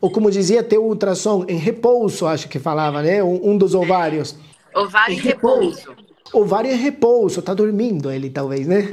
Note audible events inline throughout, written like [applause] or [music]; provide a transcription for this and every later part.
ou como dizia, ter o ultrassom em repouso, acho que falava, né? Um, um dos ovários. Ovário em repouso. repouso. Ovário em repouso, tá dormindo ele talvez, né?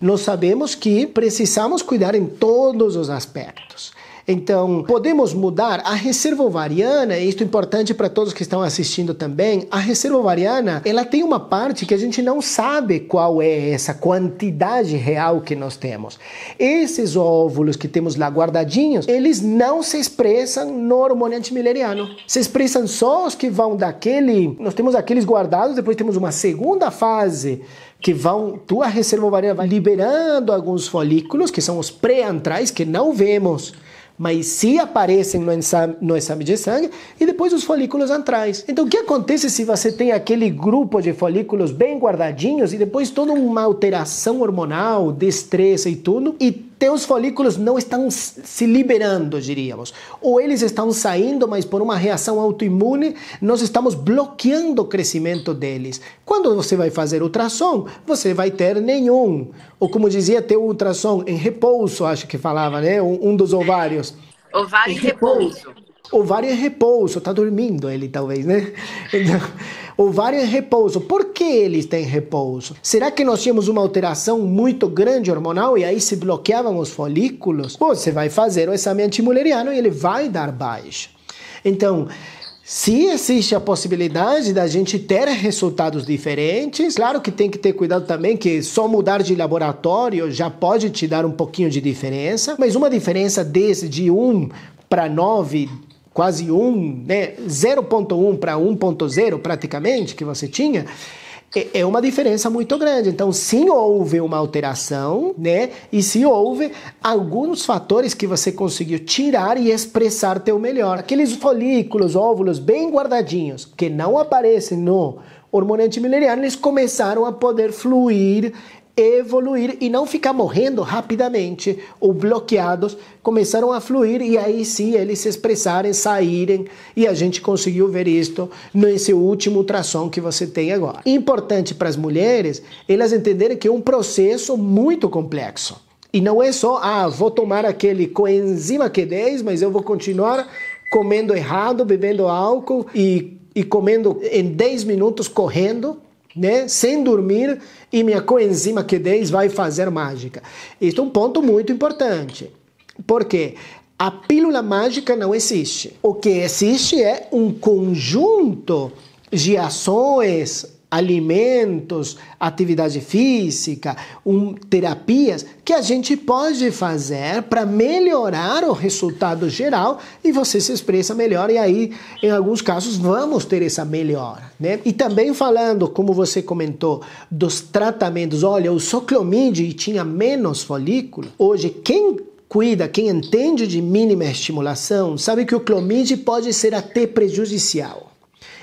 Nós sabemos que precisamos cuidar em todos os aspectos. Então, podemos mudar a reserva ovariana, e isto é importante para todos que estão assistindo também. A reserva ovariana, ela tem uma parte que a gente não sabe qual é essa quantidade real que nós temos. Esses óvulos que temos lá guardadinhos, eles não se expressam no hormônio antimileriano. Se expressam só os que vão daquele, nós temos aqueles guardados, depois temos uma segunda fase que vão, tua reserva ovariana vai liberando alguns folículos, que são os pré-antrais que não vemos mas se aparecem no exame, no exame de sangue, e depois os folículos antrais. Então, o que acontece se você tem aquele grupo de folículos bem guardadinhos e depois toda uma alteração hormonal, destreza e tudo, e teus folículos não estão se liberando, diríamos. Ou eles estão saindo, mas por uma reação autoimune, nós estamos bloqueando o crescimento deles. Quando você vai fazer ultrassom, você vai ter nenhum. Ou como dizia, ter ultrassom em repouso, acho que falava, né? Um, um dos ovários. Ovário em repouso. repouso. Ovário em repouso, está dormindo ele talvez, né? [laughs] Então, ovário em repouso. Por que está em repouso? Será que nós tínhamos uma alteração muito grande hormonal e aí se bloqueavam os folículos? Você vai fazer o exame antimuleriano e ele vai dar baixo. Então, se existe a possibilidade da gente ter resultados diferentes, claro que tem que ter cuidado também que só mudar de laboratório já pode te dar um pouquinho de diferença, mas uma diferença desde 1 para 9 quase 1, um, né, 0.1 para 1.0 praticamente que você tinha, é, é uma diferença muito grande. Então, sim, houve uma alteração, né? E se houve alguns fatores que você conseguiu tirar e expressar teu melhor. Aqueles folículos, óvulos bem guardadinhos, que não aparecem no hormônio antimileriano, eles começaram a poder fluir evoluir e não ficar morrendo rapidamente ou bloqueados, começaram a fluir e aí sim eles se expressarem, saírem e a gente conseguiu ver isto nesse último ultrassom que você tem agora. Importante para as mulheres, elas entenderem que é um processo muito complexo. E não é só, ah, vou tomar aquele coenzima Q10, mas eu vou continuar comendo errado, bebendo álcool e, e comendo em 10 minutos correndo né? Sem dormir e minha coenzima Q10 vai fazer mágica. Isto é um ponto muito importante. Porque a pílula mágica não existe. O que existe é um conjunto de ações alimentos, atividade física, um, terapias que a gente pode fazer para melhorar o resultado geral e você se expressa melhor e aí em alguns casos vamos ter essa melhora, né? E também falando, como você comentou, dos tratamentos, olha, eu sou e tinha menos folículo. Hoje quem cuida, quem entende de mínima estimulação, sabe que o clomide pode ser até prejudicial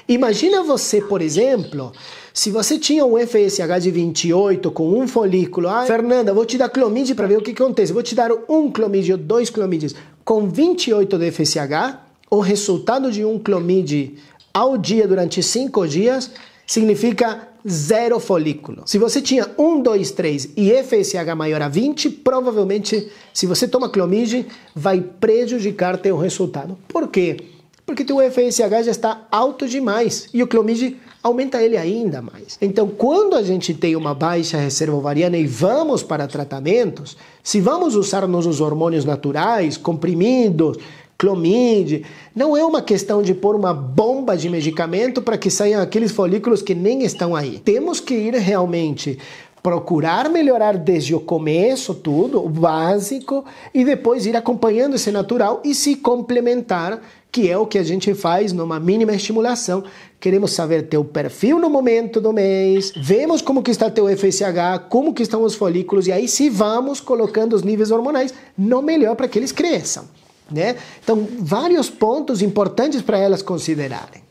Imagina você, por exemplo, se você tinha um FSH de 28 com um folículo, ah, Fernanda, vou te dar clomide para ver o que acontece. Vou te dar um clomide ou dois clomides com 28 de FSH, o resultado de um clomide ao dia durante cinco dias significa zero folículo. Se você tinha 1, 2, 3 e FSH maior a 20, provavelmente, se você toma clomide, vai prejudicar teu resultado. Por quê? porque teu FSH já está alto demais e o Clomid aumenta ele ainda mais. Então, quando a gente tem uma baixa reserva ovariana e vamos para tratamentos, se vamos usar nossos hormônios naturais, comprimidos, Clomid, não é uma questão de pôr uma bomba de medicamento para que saiam aqueles folículos que nem estão aí. Temos que ir realmente procurar melhorar desde o começo tudo, o básico, e depois ir acompanhando esse natural e se complementar, que é o que a gente faz numa mínima estimulação. Queremos saber teu perfil no momento do mês, vemos como que está teu FSH, como que estão os folículos, e aí se vamos colocando os níveis hormonais no melhor para que eles cresçam. Né? Então, vários pontos importantes para elas considerarem.